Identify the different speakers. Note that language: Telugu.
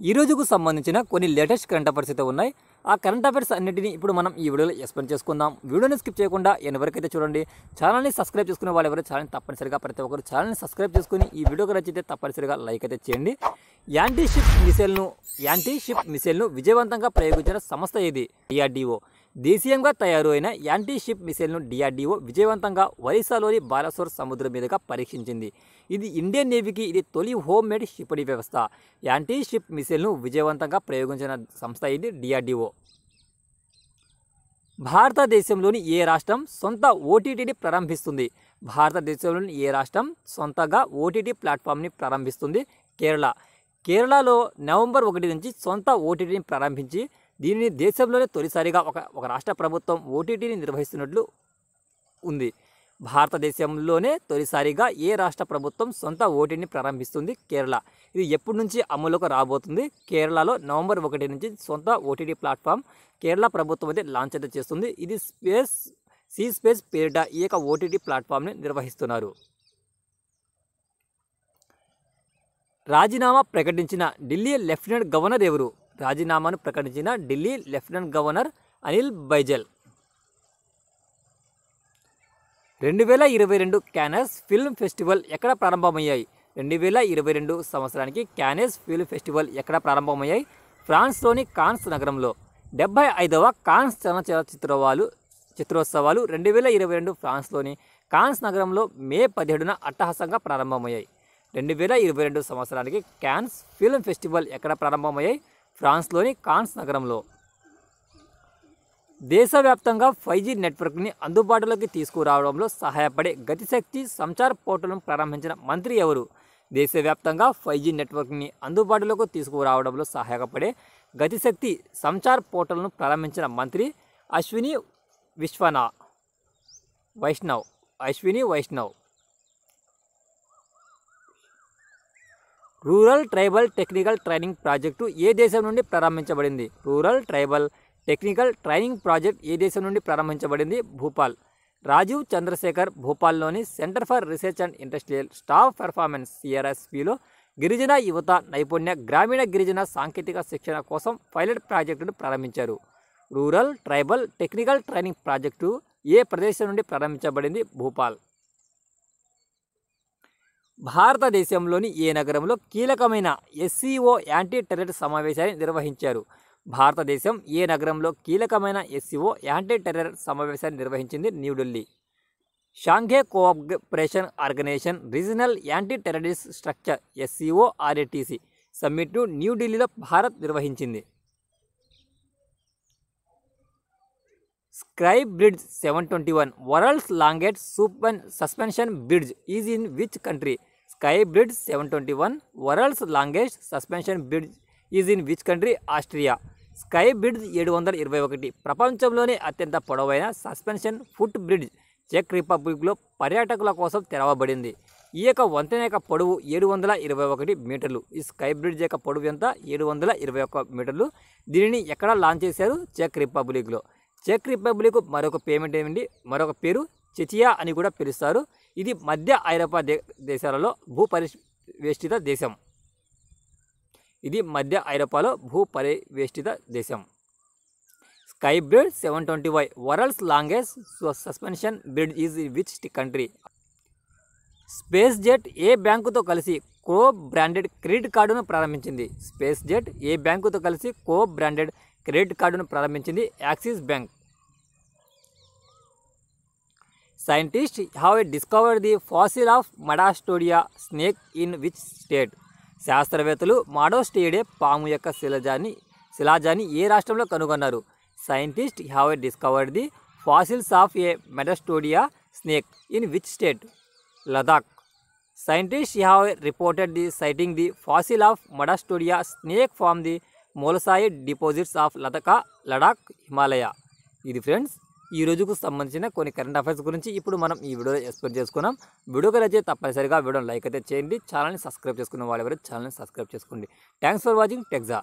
Speaker 1: ఈ రోజుకు సంబంధించిన కొన్ని లేటెస్ట్ కరెంట్ అఫైర్స్ అయితే ఉన్నాయి ఆ కరెంట్ అఫైర్స్ అన్నింటినీ ఇప్పుడు మనం ఈ వీడియోలో ఎక్స్ప్లెయిన్ చేసుకుందాం వీడియోని స్కిప్ చేయకుండా ఎన్నివరకైతే చూడండి ఛానల్ని సబ్స్క్రైబ్ చేసుకునే వాళ్ళు ఎవరు ఛానల్ తప్పనిసరిగా ప్రతి ఒక్కరు ఛానల్ని సబ్స్క్రైబ్ చేసుకుని ఈ వీడియోకి నచ్చితే తప్పనిసరిగా లైక్ అయితే చేయండి యాంటీ షిప్ మిసైల్ను యాంటీ షిప్ మిసైల్ను విజయవంతంగా ప్రయోగించిన సంస్థ ఏది డిఆర్డిఓ దేశీయంగా తయారు అయిన యాంటీ షిప్ మిసైల్ను డిఆర్డీఓ విజయవంతంగా ఒరిస్సాలోని బాలసోర్ సముద్రం మీదుగా పరీక్షించింది ఇది ఇండియన్ నేవీకి ఇది తొలి హోమ్ మేడ్ క్షిపణి వ్యవస్థ యాంటీ షిప్ మిసైల్ను విజయవంతంగా ప్రయోగించిన సంస్థ ఇది డిఆర్డీఓ భారతదేశంలోని ఏ రాష్ట్రం సొంత ఓటీటీని ప్రారంభిస్తుంది భారతదేశంలోని ఏ రాష్ట్రం సొంతగా ఓటీటీ ప్లాట్ఫామ్ని ప్రారంభిస్తుంది కేరళ కేరళలో నవంబర్ ఒకటి నుంచి సొంత ఓటీటీని ప్రారంభించి దీనిని దేశంలోనే తొలిసారిగా ఒక ఒక రాష్ట్ర ప్రభుత్వం ఓటీటీని నిర్వహిస్తున్నట్లు ఉంది భారతదేశంలోనే తొలిసారిగా ఏ రాష్ట్ర ప్రభుత్వం సొంత ఓటీని ప్రారంభిస్తుంది కేరళ ఇది ఎప్పటి నుంచి అమలుకు రాబోతుంది కేరళలో నవంబర్ ఒకటి నుంచి సొంత ఓటీటీ ప్లాట్ఫామ్ కేరళ ప్రభుత్వం అయితే లాంచ్ అయితే చేస్తుంది ఇది స్పేస్ సీ స్పేస్ పేరిట ఈ యొక్క ఓటీటీ ప్లాట్ఫామ్ని నిర్వహిస్తున్నారు రాజీనామా ప్రకటించిన ఢిల్లీ లెఫ్టినెంట్ గవర్నర్ ఎవరు రాజీనామాను ప్రకటించిన ఢిల్లీ లెఫ్టినెంట్ గవర్నర్ అనిల్ బైజల్ రెండు వేల ఇరవై రెండు క్యానస్ ఫిల్మ్ ఫెస్టివల్ ఎక్కడ ప్రారంభమయ్యాయి రెండు వేల ఇరవై రెండు సంవత్సరానికి క్యానెస్ ఫిల్మ్ ఫెస్టివల్ ఎక్కడ ప్రారంభమయ్యాయి ఫ్రాన్స్లోని కాన్స్ నగరంలో డెబ్బై ఐదవ కాన్స్ చలనచిత్రోత్సవాలు చిత్రోత్సవాలు రెండు వేల ఇరవై రెండు ఫ్రాన్స్లోని కాన్స్ నగరంలో మే పదిహేడున అట్టహాసంగా ప్రారంభమయ్యాయి రెండు వేల ఇరవై రెండు సంవత్సరానికి క్యాన్స్ ఫిల్మ్ ఫెస్టివల్ ఎక్కడ ప్రారంభమయ్యాయి ఫ్రాన్స్లోని కాన్స్ నగరంలో దేశవ్యాప్తంగా ఫైవ్ జీ నెట్వర్క్ని అందుబాటులోకి తీసుకురావడంలో సహాయపడే గతిశక్తి సంచార్ పోర్టల్ను ప్రారంభించిన మంత్రి ఎవరు దేశవ్యాప్తంగా ఫైవ్ జీ నెట్వర్క్ని అందుబాటులోకి తీసుకురావడంలో సహాయపడే గతిశక్తి సంచార్ పోర్టల్ను ప్రారంభించిన మంత్రి అశ్విని విశ్వనా Vaishnaw Ashwini Vaishnaw rural tribal technical training project ఏ దేశం నుండి ప్రారంభించబడింది rural tribal technical training project ఏ దేశం నుండి ప్రారంభించబడింది భూపాల్ రాజీవ్ చంద్రశేఖర్ భూపాల్లోని centre for research and industrial staff performance సిఆర్ఎస్పిలో గిరిజన యువత నైపుణ్య గ్రామీణ గిరిజన సాంకేతిక శిక్షణ కోసం పైలట్ ప్రాజెక్టును ప్రారంభించారు rural tribal technical training project ఏ ప్రదేశం నుండి ప్రారంభించబడింది భూపాల్ భారతదేశంలోని ఏ నగరంలో కీలకమైన ఎస్సీఓ యాంటీ టెర్రర్ సమావేశాన్ని నిర్వహించారు భారతదేశం ఏ నగరంలో కీలకమైన ఎస్సీఓ యాంటీ టెర్రర్ సమావేశాన్ని నిర్వహించింది New Delhi Shanghai cooperation organisation regional anti terrorist structure SCO RATC సమ్మిట్ను న్యూఢిల్లీలో భారత్ నిర్వహించింది sky bridge seven twenty one world's longest సూపన్ suspension bridge is in which country sky bridge seven twenty one world's longest suspension bridge is in which country Austria sky bridge ఏడు వందల ఇరవై ఒకటి ప్రపంచంలోనే అత్యంత పొడవైన సస్పెన్షన్ ఫుట్ బ్రిడ్జ్ చెక్ రిపబ్లిక్లో పర్యాటకుల కోసం తెరవబడింది ఈ యొక్క వంతెన యొక్క పొడవు ఏడు వందల ఇరవై ఒకటి మీటర్లు ఈ స్కై బ్రిడ్జ్ యొక్క పొడవు ఎంత ఏడు వందల ఇరవై ఒక్క మీటర్లు దీనిని ఎక్కడ లాంచ్ చేశారు చెక్ రిపబ్లిక్లో చెక్ రిపబ్లిక్ మరొక పేమెంట్ ఏమిటి మరొక పేరు చెచియా అని కూడా పిలుస్తారు ఇది మధ్య ఐరోపా దేశాలలో భూ పరివేష్టిత దేశం ఇది మధ్య ఐరోపాలో భూ పరివేష్టిత దేశం స్కై బ్రిడ్ సెవెన్ ట్వంటీ వై world's longest suspension bridge is which country SpiceJet ఏ బ్యాంకుతో కలిసి కో బ్రాండెడ్ క్రెడిట్ కార్డును ప్రారంభించింది స్పేస్ జెట్ ఏ బ్యాంకుతో కలిసి కో బ్రాండెడ్ క్రెడిట్ కార్డును ప్రారంభించింది Axis bank Scientists have discovered the fossil of Madastodia snake in which state శాస్త్రవేత్తలు మాడోస్టేడే పాము యొక్క శిలజాన్ని శిలాజాన్ని ఏ రాష్ట్రంలో కనుగొన్నారు scientist have discovered the fossils of a Madtsoiidae snake in which state Ladakh scientist have reported the sighting the fossil of Madtsoiidae snake from the molasse deposits of లతకా లడాక్ హిమాలయ ఇది ఫ్రెండ్స్ ఈ రోజుకు సంబంధించిన కొన్ని కరెంట్ అఫైర్స్ గురించి ఇప్పుడు మనం ఈ వీడియోలో ఎక్స్ప్లెయిన్ చేసుకున్నాం వీడియోకి అయితే తప్పనిసరిగా వీడియో లైక్ అయితే చేయండి ఛానల్ని సబ్స్క్రైబ్ చేసుకున్న వాళ్ళు ఎవరైతే ఛానల్ని సబ్స్క్రైబ్ చేసుకోండి థ్యాంక్స్ ఫర్ వాచింగ్ టెక్జా